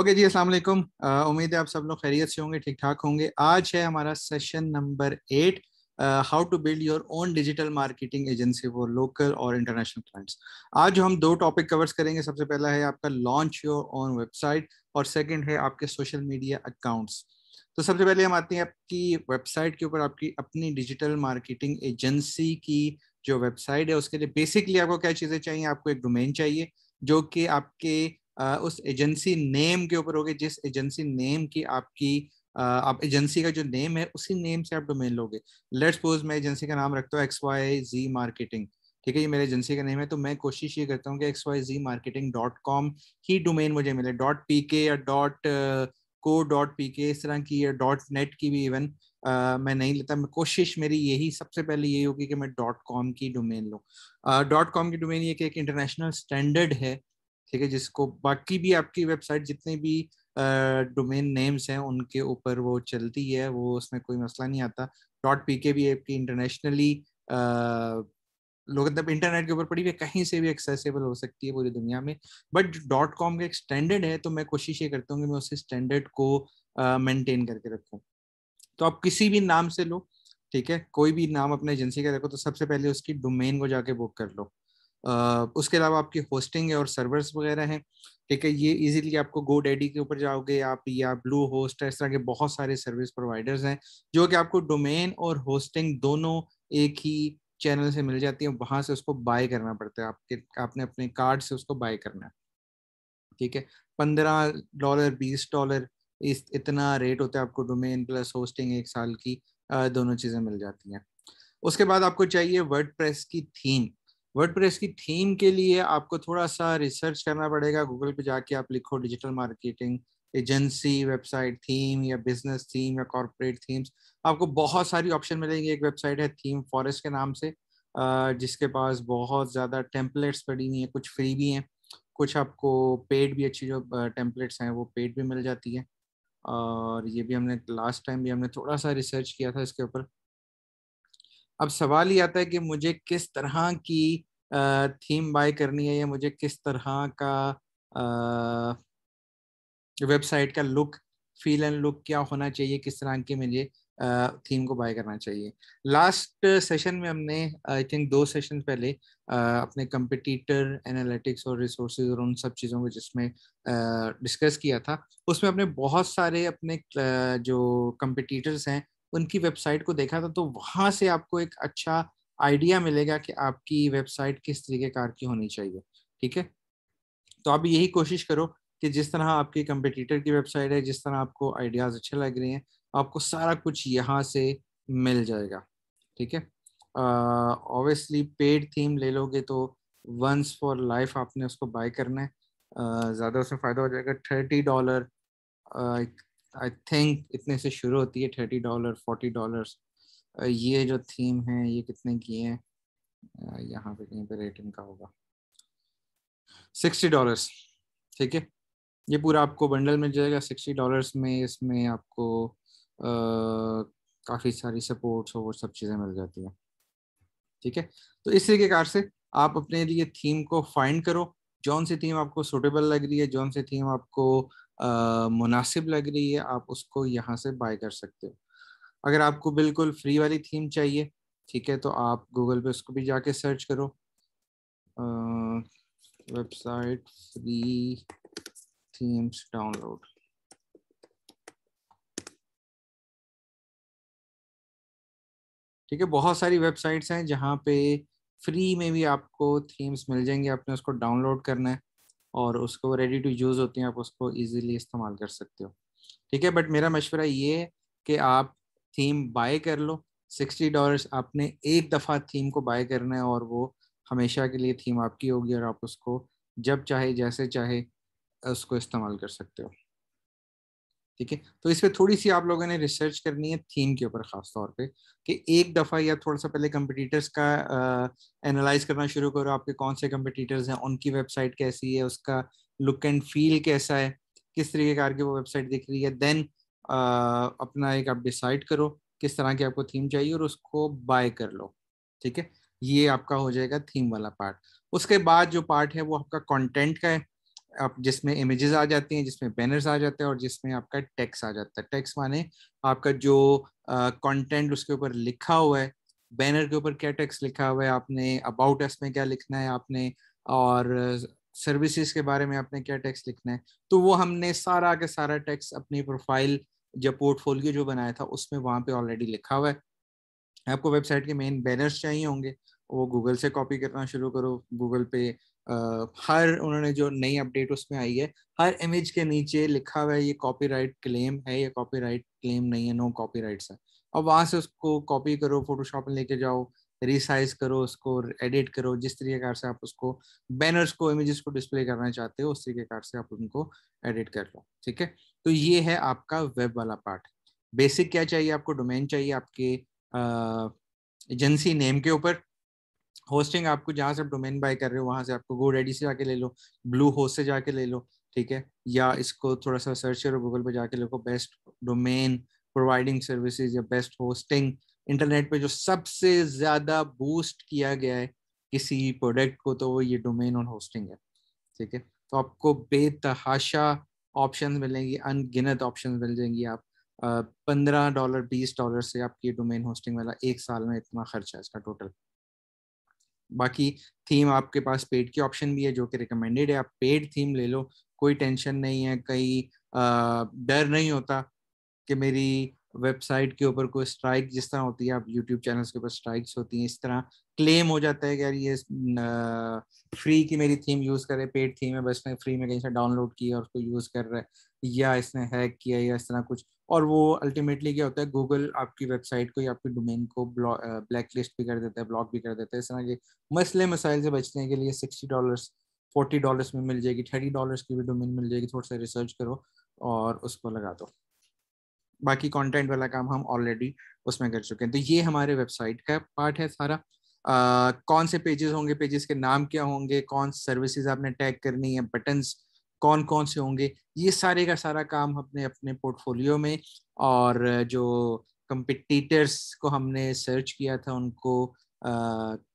okay जी अस्सलाम वालेकुम उम्मीद है आप सब लोग खैरियत से होंगे ठीक ठाक होंगे आज है हमारा session number eight how to build your own digital marketing agency वो लोकल और इंटरनेशनल क्लाइंट्स आज जो हम दो टॉपिक कवर्स करेंगे सबसे पहला है आपका लॉन्च योर ओन वेबसाइट और सेकेंड है आपके सोशल मीडिया अकाउंट्स तो सबसे पहले हम आते हैं आपकी वेबसाइट के ऊपर आपकी अपनी डिजिटल मार्केटिंग एजेंसी की जो वेबसाइट है उसके लिए बेसिकली आपको क्या चीज़ें चाहिए आपको एक डोमेन चाहिए जो कि आपके उस एजेंसी नेम के ऊपर होगी जिस एजेंसी नेम की आपकी आप एजेंसी का जो नेम है उसी नेम से आप डोमेन लोगे लेट्स सपोज मैं एजेंसी का नाम रखता हूँ एक्स वाई जी मार्केटिंग ठीक है ये मेरे एजेंसी का नेम है तो मैं कोशिश ये करता हूँ कि X Y Z marketing dot com ही डोमेन मुझे मिले डॉट पी के या डॉट को डॉट पी के इस तरह की या डॉट नेट की भी इवन Uh, मैं नहीं लेता मैं कोशिश मेरी यही सबसे पहले यही होगी कि मैं डॉट कॉम की डोमेन लूँ डॉट कॉम की डोमेन ये कि एक इंटरनेशनल स्टैंडर्ड है ठीक है जिसको बाकी भी आपकी वेबसाइट जितने भी डोमेन नेम्स हैं उनके ऊपर वो चलती है वो उसमें कोई मसला नहीं आता डॉट पी के भी आपकी इंटरनेशनली लोग मतलब इंटरनेट के ऊपर पड़ी हुई कहीं से भी एक्सेसिबल हो सकती है पूरी दुनिया में बट डॉट कॉम का एक स्टैंडर्ड है तो मैं कोशिश ये करता हूँ कि मैं उसी स्टैंडर्ड को मेनटेन करके रखूँ तो आप किसी भी नाम से लो ठीक है कोई भी नाम अपने एजेंसी का देखो तो सबसे पहले उसकी डोमेन को जाके बुक कर लो उसके अलावा आपकी होस्टिंग है और सर्वर्स वगैरह हैं ठीक है ये इजीली आपको गो डैडी के ऊपर जाओगे आप या ब्लू होस्ट इस तरह के बहुत सारे सर्विस प्रोवाइडर्स हैं जो कि आपको डोमेन और होस्टिंग दोनों एक ही चैनल से मिल जाती है वहां से उसको बाय करना पड़ता है आपके आपने अपने कार्ड से उसको बाय करना है ठीक है पंद्रह डॉलर बीस डॉलर इस इतना रेट होता है आपको डोमेन प्लस होस्टिंग एक साल की दोनों चीज़ें मिल जाती हैं उसके बाद आपको चाहिए वर्ड की थीम वर्डप्रेस की थीम के लिए आपको थोड़ा सा रिसर्च करना पड़ेगा गूगल पे जाके आप लिखो digital marketing agency website theme या बिजनेस थीम या कॉरपोरेट थीम्स आपको बहुत सारी ऑप्शन मिलेंगे एक वेबसाइट है थीम फॉरेस्ट के नाम से जिसके पास बहुत ज़्यादा टेम्पलेट्स पड़ी हुई हैं कुछ फ्री भी हैं कुछ आपको पेड भी अच्छी जो टेम्पलेट्स हैं वो पेड भी मिल जाती है और ये भी हमने लास्ट टाइम भी हमने थोड़ा सा रिसर्च किया था इसके ऊपर अब सवाल ये आता है कि मुझे किस तरह की थीम बाय करनी है या मुझे किस तरह का वेबसाइट का लुक फील एंड लुक क्या होना चाहिए किस तरह की मुझे थीम को बाय करना चाहिए लास्ट सेशन में हमने आई थिंक दो सेशन पहले अपने कंपटीटर एनालिटिक्स और रिसोर्सेज और उन सब चीज़ों को जिसमें डिस्कस किया था उसमें अपने बहुत सारे अपने जो कंपटीटर्स हैं उनकी वेबसाइट को देखा था तो वहां से आपको एक अच्छा आइडिया मिलेगा कि आपकी वेबसाइट किस तरीके कार की होनी चाहिए ठीक है तो आप यही कोशिश करो कि जिस तरह आपके कंपटीटर की वेबसाइट है जिस तरह आपको आइडियाज अच्छे लग रहे हैं आपको सारा कुछ यहाँ से मिल जाएगा ठीक है ऑब्वियसली पेड थीम ले लोगे तो वंस फॉर लाइफ आपने उसको बाय करना है uh, ज़्यादा उसमें फ़ायदा हो जाएगा थर्टी डॉलर आई थिंक इतने से शुरू होती है थर्टी डॉलर फोर्टी डॉलर ये जो थीम है ये कितने की है यहाँ पे कहीं पे रेट इनका होगा सिक्सटी डॉलर ठीक है ये पूरा आपको बंडल मिल जाएगा सिक्सटी डॉलर में इसमें आपको काफ़ी सारी सपोर्ट्स और सब चीज़ें मिल जाती हैं ठीक है तो इस तरीके से आप अपने लिए थीम को फाइंड करो जौन सी थीम आपको सुटेबल लग रही है जौन सी थीम आपको मुनासिब लग रही है आप उसको यहाँ से बाय कर सकते हो अगर आपको बिल्कुल फ्री वाली थीम चाहिए ठीक है तो आप गूगल पे उसको भी जाके सर्च करो वेबसाइट फ्री थीम्स डाउनलोड ठीक है बहुत सारी वेबसाइट्स हैं जहाँ पे फ्री में भी आपको थीम्स मिल जाएंगे आपने उसको डाउनलोड करना है और उसको रेडी टू यूज़ होती हैं आप उसको इजीली इस्तेमाल कर सकते हो ठीक है बट मेरा मशवरा ये है कि आप थीम बाय कर लो सिक्सटी डॉलर्स आपने एक दफ़ा थीम को बाय करना है और वो हमेशा के लिए थीम आपकी होगी और आप उसको जब चाहे जैसे चाहे उसको इस्तेमाल कर सकते हो ठीक है तो इस पर थोड़ी सी आप लोगों ने रिसर्च करनी है थीम के ऊपर खास तौर पे कि एक दफ़ा या थोड़ा सा पहले कंपटीटर्स का एनालाइज करना शुरू करो आपके कौन से कंपटीटर्स हैं उनकी वेबसाइट कैसी है उसका लुक एंड फील कैसा है किस तरीके कार की वो वेबसाइट दिख रही है देन अपना एक आप डिसाइड करो किस तरह की आपको थीम चाहिए और उसको बाय कर लो ठीक है ये आपका हो जाएगा थीम वाला पार्ट उसके बाद जो पार्ट है वो आपका कंटेंट का है आप जिसमें इमेजेस आ जाती हैं जिसमें बैनर्स आ जाते हैं और जिसमें आपका टैक्स आ जाता है टैक्स माने आपका जो कंटेंट उसके ऊपर लिखा हुआ है बैनर के ऊपर क्या टैक्स लिखा हुआ है आपने अबाउट अस में क्या लिखना है आपने और सर्विसेज के बारे में आपने क्या टैक्स लिखना है तो वो हमने सारा का सारा टैक्स अपनी प्रोफाइल या पोर्टफोलियो जो बनाया था उसमें वहाँ पे ऑलरेडी लिखा हुआ है आपको वेबसाइट के मेन बैनर्स चाहिए होंगे वो गूगल से कॉपी करना शुरू करो गूगल पे हर उन्होंने जो नई अपडेट उसमें आई है हर इमेज के नीचे लिखा हुआ है ये कॉपीराइट क्लेम है ये कॉपीराइट क्लेम नहीं है नो कॉपीराइट्स है और वहां से उसको कॉपी करो फोटोशॉप में लेके जाओ रिसाइज करो उसको एडिट करो जिस तरीके से आप उसको बैनर्स को इमेजेस को डिस्प्ले करना चाहते हो उस तरीके से आप उनको एडिट कर लो ठीक है तो ये है आपका वेब वाला पार्ट बेसिक क्या चाहिए आपको डोमेन चाहिए आपके एजेंसी नेम के ऊपर होस्टिंग आपको जहाँ से आप डोमेन बाय कर रहे हो वहाँ से आपको गो रेडी से जाके ले लो ब्लू होस्ट से जाके ले लो ठीक है या इसको थोड़ा सा सर्च करो गूगल पे जाके देखो बेस्ट डोमेन प्रोवाइडिंग सर्विसेज या बेस्ट होस्टिंग इंटरनेट पे जो सबसे ज़्यादा बूस्ट किया गया है किसी प्रोडक्ट को तो वो ये डोमेन और होस्टिंग है ठीक है तो आपको बेतहाशा ऑप्शन मिलेंगी अनगिनत ऑप्शन मिल जाएंगी आप पंद्रह डॉलर बीस डॉलर से आपकी डोमेन होस्टिंग वाला एक साल में इतना खर्चा है इसका टोटल बाकी थीम आपके पास पेड की ऑप्शन भी है जो कि रिकमेंडेड है आप पेड थीम ले लो कोई टेंशन नहीं है कहीं डर नहीं होता कि मेरी वेबसाइट के ऊपर कोई स्ट्राइक जिस तरह होती है आप यूट्यूब चैनल्स के ऊपर स्ट्राइक्स होती हैं इस तरह क्लेम हो जाता है कि यार ये फ्री की मेरी थीम यूज़ करे पेड थीम है बस ने फ्री में कहीं से डाउनलोड की और उसको यूज़ कर रहा है या इसने हैक किया या इस तरह कुछ और वो अल्टीमेटली क्या होता है गूगल आपकी वेबसाइट को या आपकी डोमेन को ब्लैक लिस्ट भी कर देता है ब्लॉक भी कर देता है इस तरह के मसले मसाइल से बचने के लिए सिक्सटी डॉलर्स फोर्टी डॉलर्स में मिल जाएगी थर्टी डॉलर्स की भी डोमेन मिल जाएगी थोड़ा सा रिसर्च करो और उसको लगा दो बाकी कंटेंट वाला काम हम ऑलरेडी उसमें कर चुके हैं तो ये हमारे वेबसाइट का पार्ट है सारा आ, कौन से पेजेस होंगे पेजेस के नाम क्या होंगे कौन सर्विसेज आपने टैग करनी है बटन्स कौन कौन से होंगे ये सारे का सारा काम हमने अपने पोर्टफोलियो में और जो कंपिटिटर्स को हमने सर्च किया था उनको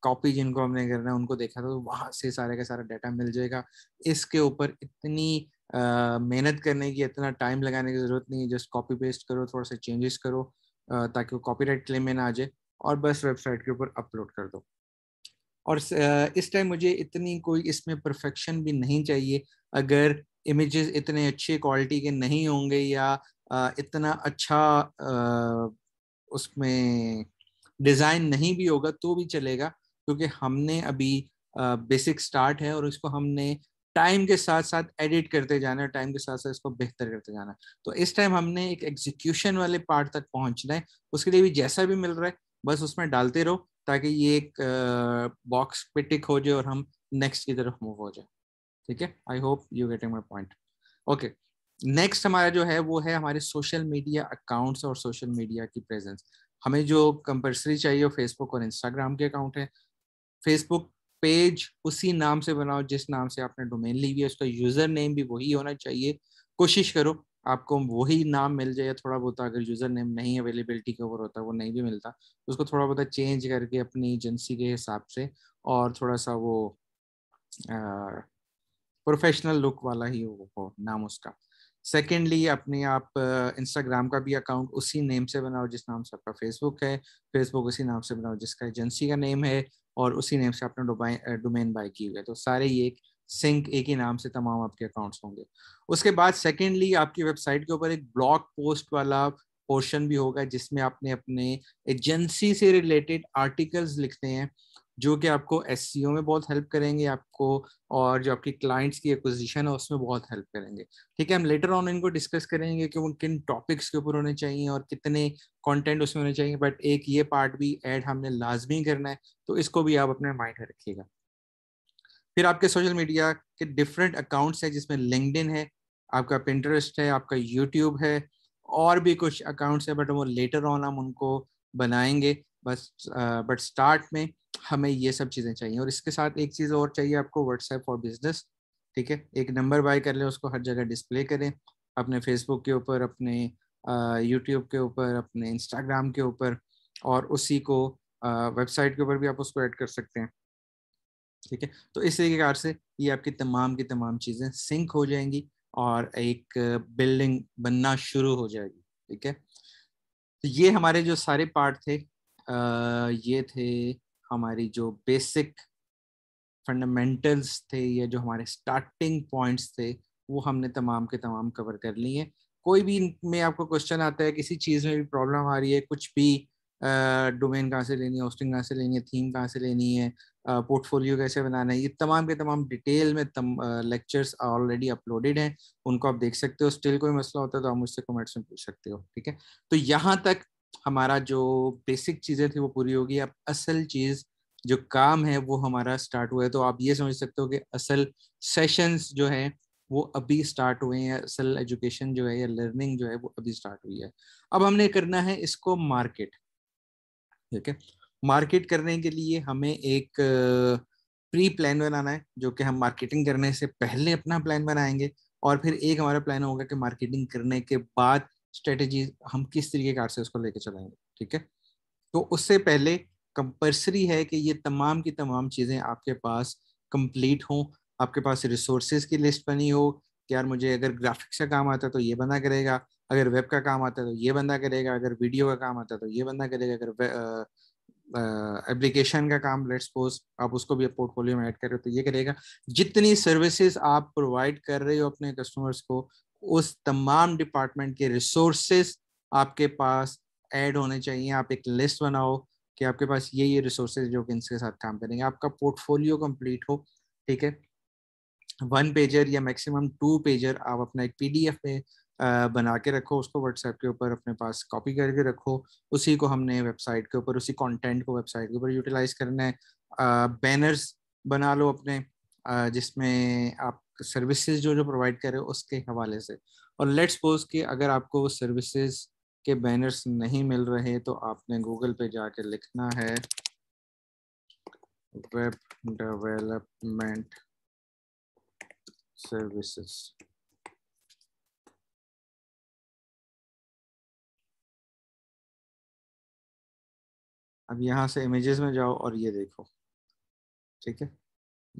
कॉपी जिनको हमने करना है उनको देखा था तो वहाँ से सारे का सारा डाटा मिल जाएगा इसके ऊपर इतनी मेहनत करने की इतना टाइम लगाने की ज़रूरत नहीं है जस्ट कॉपी पेस्ट करो थोड़ा सा चेंजेस करो uh, ताकि वो कॉपी राइट क्लेम में ना आ जाए और बस वेबसाइट के ऊपर अपलोड कर दो और इस टाइम मुझे इतनी कोई इसमें परफेक्शन भी नहीं चाहिए अगर इमेजेस इतने अच्छे क्वालिटी के नहीं होंगे या इतना अच्छा उसमें डिज़ाइन नहीं भी होगा तो भी चलेगा क्योंकि हमने अभी बेसिक स्टार्ट है और इसको हमने टाइम के साथ साथ एडिट करते जाना है टाइम के साथ साथ इसको बेहतर करते जाना तो इस टाइम हमने एक एग्जीक्यूशन वाले पार्ट तक पहुंचना है उसके लिए भी जैसा भी मिल रहा है बस उसमें डालते रहो ताकि ये एक बॉक्स पे टिक हो जाए और हम नेक्स्ट की तरफ मूव हो जाए ठीक है I hope you getting my point okay next हमारा जो है वो है हमारे सोशल मीडिया अकाउंट्स और सोशल मीडिया की प्रेजेंस हमें जो कंपल्सरी चाहिए वो फेसबुक और इंस्टाग्राम के अकाउंट है फेसबुक पेज उसी नाम से बनाओ जिस नाम से आपने डोमेन ली हुई है उसका यूज़र नेम भी वही होना चाहिए कोशिश करो आपको वही नाम मिल जाए थोड़ा बहुत अगर यूज़र नेम नहीं अवेलेबिलिटी के ऊपर होता वो नहीं भी मिलता तो उसको थोड़ा बहुत चेंज करके अपनी एजेंसी के हिसाब से और थोड़ा सा वो प्रोफेशनल लुक वाला ही हो नाम उसका सेकेंडली अपने आप इंस्टाग्राम का भी अकाउंट उसी नेम से बनाओ जिस नाम से आपका फेसबुक है फेसबुक उसी नाम से बनाओ जिसका एजेंसी का नेम है और उसी नेम से आपने डोमेन बाय की हुई है तो सारे ये एक सिंक एक ही नाम से तमाम आपके अकाउंट्स होंगे उसके बाद सेकेंडली आपकी वेबसाइट के ऊपर एक ब्लॉग पोस्ट वाला पोर्शन भी होगा जिसमें आपने अपने एजेंसी से रिलेटेड आर्टिकल्स लिखते हैं जो कि आपको एस e में बहुत हेल्प करेंगे आपको और जो आपकी क्लाइंट्स की एक्विजिशन है उसमें बहुत हेल्प करेंगे ठीक है हम लेटर ऑन इनको डिस्कस करेंगे कि वो किन टॉपिक्स के ऊपर होने चाहिए और कितने कंटेंट उसमें होने चाहिए बट एक ये पार्ट भी ऐड हमने लाजमी करना है तो इसको भी आप अपने माइंड में रखिएगा फिर आपके सोशल मीडिया के डिफरेंट अकाउंट्स हैं जिसमें लिंकड है आपका पिंटरेस्ट है आपका यूट्यूब है और भी कुछ अकाउंट्स है बट वो लेटर ऑन हम उनको बनाएंगे बस बट स्टार्ट में हमें ये सब चीज़ें चाहिए और इसके साथ एक चीज़ और चाहिए आपको व्हाट्सएप फॉर बिजनेस ठीक है एक नंबर बाय कर लें उसको हर जगह डिस्प्ले करें अपने फेसबुक के ऊपर अपने यूट्यूब के ऊपर अपने इंस्टाग्राम के ऊपर और उसी को वेबसाइट के ऊपर भी आप उसको ऐड कर सकते हैं ठीक है तो इस तरीके से ये आपकी तमाम की तमाम चीज़ें सिंक हो जाएंगी और एक बिल्डिंग बनना शुरू हो जाएगी ठीक है तो ये हमारे जो सारे पार्ट थे आ, ये थे हमारी जो बेसिक फंडामेंटल्स थे या जो हमारे स्टार्टिंग पॉइंट्स थे वो हमने तमाम के तमाम कवर कर लिए कोई भी में आपको क्वेश्चन आता है किसी चीज़ में भी प्रॉब्लम आ रही है कुछ भी डोमेन कहाँ से लेनी है होस्टिंग कहाँ से लेनी है थीम कहाँ से लेनी है पोर्टफोलियो कैसे बनाना है ये तमाम के तमाम डिटेल में तम लेक्चर्स ऑलरेडी अपलोडेड हैं उनको आप देख सकते हो स्टिल कोई मसला होता है तो आप मुझसे कमेंट्स में पूछ सकते हो ठीक है तो यहाँ तक हमारा जो बेसिक चीज़ें थी वो पूरी होगी अब असल चीज़ जो काम है वो हमारा स्टार्ट हुआ है तो आप ये समझ सकते हो कि असल सेशंस जो है वो अभी स्टार्ट हुए हैं असल एजुकेशन जो है या लर्निंग जो है वो अभी स्टार्ट हुई है अब हमने करना है इसको मार्केट ठीक है मार्केट करने के लिए हमें एक प्री प्लान बनाना है जो कि हम मार्केटिंग करने से पहले अपना प्लान बनाएंगे और फिर एक हमारा प्लान होगा कि मार्केटिंग करने के बाद स्ट्रेटेजी हम किस तरीके कार से उसको लेके चलाएंगे ठीक है तो उससे पहले कंपल्सरी है कि ये तमाम की तमाम चीज़ें आपके पास कंप्लीट हों आपके पास रिसोर्सेज की लिस्ट बनी हो कि यार मुझे अगर ग्राफिक्स का काम आता है तो ये बंदा करेगा अगर वेब का काम आता है तो ये बंदा करेगा अगर वीडियो का काम आता है तो ये बंदा करेगा अगर एप्लीकेशन का काम लेट सपोज आप उसको भी पोर्टफोलियो में ऐड कर रहे हो तो ये करेगा जितनी सर्विसेज आप प्रोवाइड कर रहे हो अपने कस्टमर्स को उस तमाम डिपार्टमेंट के रिसोर्सेस आपके पास ऐड होने चाहिए आप एक लिस्ट बनाओ कि आपके पास ये ये रिसोर्सेज जो कि इनके साथ काम करेंगे आपका पोर्टफोलियो कंप्लीट हो ठीक है वन पेजर या मैक्सिमम टू पेजर आप अपना एक पीडीएफ में बना के रखो उसको व्हाट्सएप के ऊपर अपने पास कॉपी करके रखो उसी को हमने वेबसाइट के ऊपर उसी कंटेंट को वेबसाइट के ऊपर यूटिलाइज करना है बैनर्स बना लो अपने जिसमें आप सर्विसेज जो जो प्रोवाइड कर रहे हो उसके हवाले से और लेट्स सपोज कि अगर आपको वो सर्विसेज के बैनर्स नहीं मिल रहे तो आपने गूगल पे जाके लिखना है वेब डेवलपमेंट सर्विसेज अब यहां से इमेजेस में जाओ और ये देखो ठीक है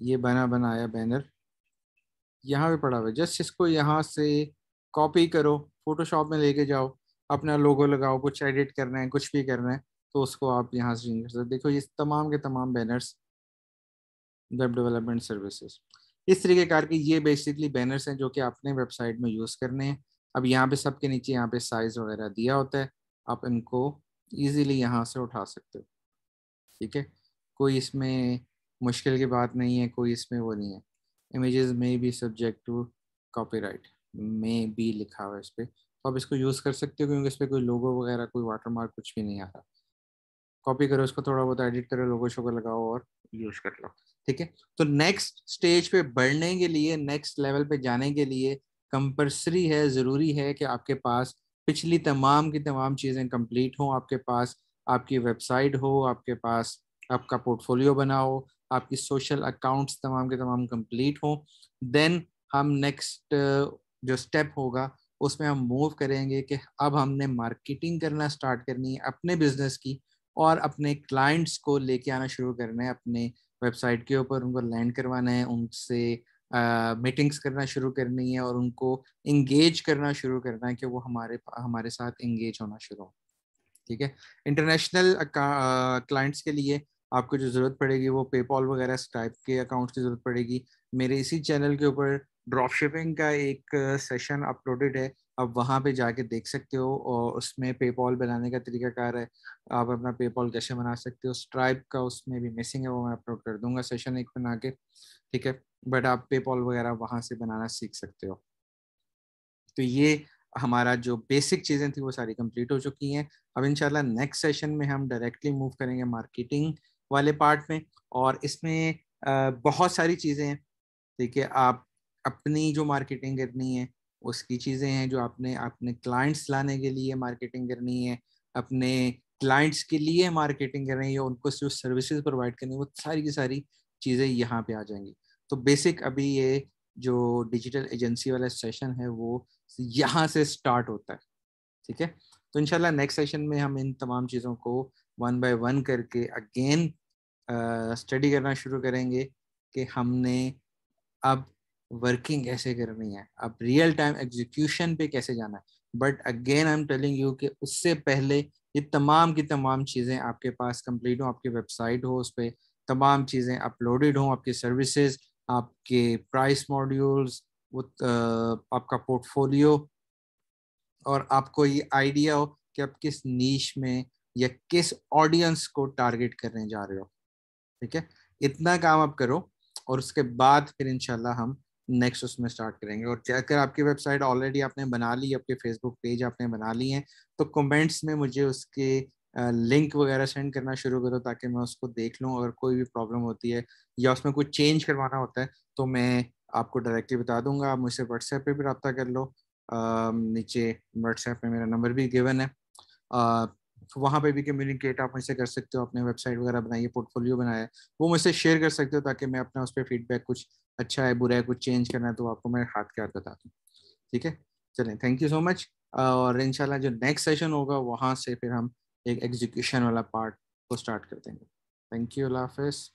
ये बना बनाया बैनर यहाँ पे पड़ा हुआ है जस्ट इसको यहाँ से कॉपी करो फोटोशॉप में लेके जाओ अपना लोगो लगाओ कुछ एडिट करना है कुछ भी करना है तो उसको आप यहाँ से चेंज कर सकते देखो ये तमाम के तमाम बैनर्स वेब डेवलपमेंट सर्विसेज इस तरीके कार के ये बेसिकली बैनर्स हैं जो कि आपने वेबसाइट में यूज़ करने हैं अब यहाँ पे सबके नीचे यहाँ पे साइज़ वगैरह दिया होता है आप इनको ईजीली यहाँ से उठा सकते हो ठीक है कोई इसमें मुश्किल की बात नहीं है कोई इसमें वो नहीं है इमेजेस में भी सब्जेक्ट टू कॉपीराइट में भी लिखा हुआ है इस पर तो आप इसको यूज़ कर सकते हो क्योंकि इस पर कोई लोगो वगैरह कोई वाटर मार्क कुछ भी नहीं आ रहा कॉपी करो इसको थोड़ा बहुत एडिट करो लोगो शोगो लगाओ और यूज़ कर लो ठीक है तो नेक्स्ट स्टेज पे बढ़ने के लिए नेक्स्ट लेवल पे जाने के लिए कंपल्सरी है ज़रूरी है कि आपके पास पिछली तमाम की तमाम चीज़ें कंप्लीट हों आपके पास आपकी वेबसाइट हो आपके पास आपका पोर्टफोलियो बनाओ आपकी सोशल अकाउंट्स तमाम के तमाम कंप्लीट हों देन हम नेक्स्ट जो स्टेप होगा उसमें हम मूव करेंगे कि अब हमने मार्केटिंग करना स्टार्ट करनी है अपने बिजनेस की और अपने क्लाइंट्स को लेके आना शुरू करना है अपने वेबसाइट के ऊपर उनको लैंड करवाना है उनसे मीटिंग्स करना शुरू करनी है और उनको इंगेज करना शुरू करना है कि वो हमारे हमारे साथ इंगेज होना शुरू हो ठीक है इंटरनेशनल क्लाइंट्स के लिए आपको जो ज़रूरत पड़ेगी वो पेपॉल वगैरह टाइप के अकाउंट की ज़रूरत पड़ेगी मेरे इसी चैनल के ऊपर ड्रॉप शिपिंग का एक सेशन अपलोडेड है आप वहाँ पे जाके देख सकते हो और उसमें पेपॉल बनाने का तरीका कार है आप अपना पेपॉल कैसे बना सकते हो स्ट्राइप का उसमें भी मिसिंग है वो मैं अपलोड कर दूंगा सेशन एक बना के ठीक है बट आप पेपॉल वगैरह वहाँ से बनाना सीख सकते हो तो ये हमारा जो बेसिक चीज़ें थी वो सारी कंप्लीट हो चुकी हैं अब इंशाल्लाह नेक्स्ट सेशन में हम डायरेक्टली मूव करेंगे मार्केटिंग वाले पार्ट में और इसमें बहुत सारी चीज़ें हैं ठीक है आप अपनी जो मार्केटिंग करनी है उसकी चीज़ें हैं जो आपने अपने क्लाइंट्स लाने के लिए मार्केटिंग करनी है अपने क्लाइंट्स के लिए मार्केटिंग करनी है उनको जो सर्विसेज प्रोवाइड करनी है वो सारी की सारी चीज़ें यहाँ पे आ जाएंगी तो बेसिक अभी ये जो डिजिटल एजेंसी वाला सेशन है वो यहाँ से स्टार्ट होता है ठीक है तो इनशाला नेक्स्ट सेशन में हम इन तमाम चीज़ों को वन बाय वन करके अगेन स्टडी uh, करना शुरू करेंगे कि हमने अब वर्किंग कैसे करनी है अब रियल टाइम एग्जीक्यूशन पे कैसे जाना है but again I am telling you कि उससे पहले ये तमाम की तमाम चीज़ें आपके पास कंप्लीट हो आपकी वेबसाइट हो उस पर तमाम चीज़ें अपलोडेड हों आपकी सर्विसेज आपके प्राइस मॉड्यूल्स वो uh, आपका पोर्टफोलियो और आपको ये आइडिया हो कि आप किस नीच में या किस ऑडियंस को टारगेट करने जा रहे हो ठीक है इतना काम आप करो और उसके बाद फिर इनशाला हम नेक्स्ट उसमें स्टार्ट करेंगे और अगर आपकी वेबसाइट ऑलरेडी आपने बना ली आपके फेसबुक पेज आपने बना ली है तो कमेंट्स में मुझे उसके लिंक वगैरह सेंड करना शुरू करो ताकि मैं उसको देख लूँ अगर कोई भी प्रॉब्लम होती है या उसमें कुछ चेंज करवाना होता है तो मैं आपको डायरेक्टली बता दूंगा आप मुझसे व्हाट्सएप पे भी रब्ता कर लो आ, नीचे व्हाट्सएप पे मेरा नंबर भी गिवन है आ, तो वहाँ पे भी कम्युनिकेट आप मुझसे कर सकते हो अपने वेबसाइट वगैरह बनाइए पोर्टफोलियो बनाया वो मुझसे शेयर कर सकते हो ताकि मैं अपना उस पर फीडबैक कुछ अच्छा है बुरा है कुछ चेंज करना है तो आपको मैं हाथ के हाथ बता दूँ ठीक है चलें थैंक यू सो मच और इनशाला जो नेक्स्ट सेशन होगा वहाँ से फिर हम एक एग्जीक्यूशन वाला पार्ट को स्टार्ट कर देंगे थैंक यू अल्लाह हाफिज़